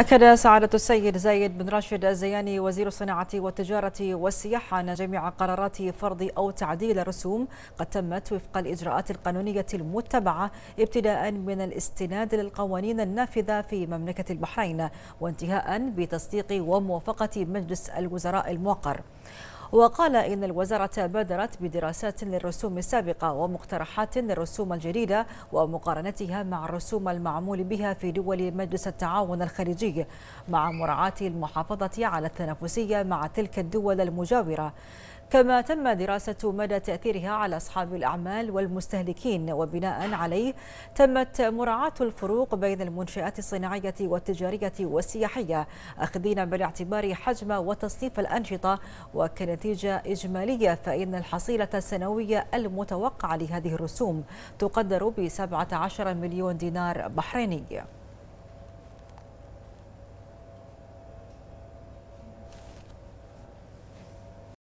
أكد سعادة السيد زايد بن راشد الزياني وزير الصناعة والتجارة والسياحة أن جميع قرارات فرض أو تعديل الرسوم قد تمت وفق الإجراءات القانونية المتبعة ابتداء من الاستناد للقوانين النافذة في مملكة البحرين وانتهاء بتصديق وموافقة مجلس الوزراء الموقر وقال إن الوزارة بادرت بدراسات للرسوم السابقة ومقترحات للرسوم الجديدة ومقارنتها مع الرسوم المعمول بها في دول مجلس التعاون الخليجي مع مراعاة المحافظة على التنافسية مع تلك الدول المجاورة كما تم دراسة مدى تأثيرها على أصحاب الأعمال والمستهلكين وبناء عليه تمت مراعاة الفروق بين المنشآت الصناعية والتجارية والسياحية أخذين بالاعتبار حجم وتصنيف الأنشطة وكانت نتيجة إجمالية فإن الحصيلة السنوية المتوقعة لهذه الرسوم تقدر ب 17 مليون دينار بحريني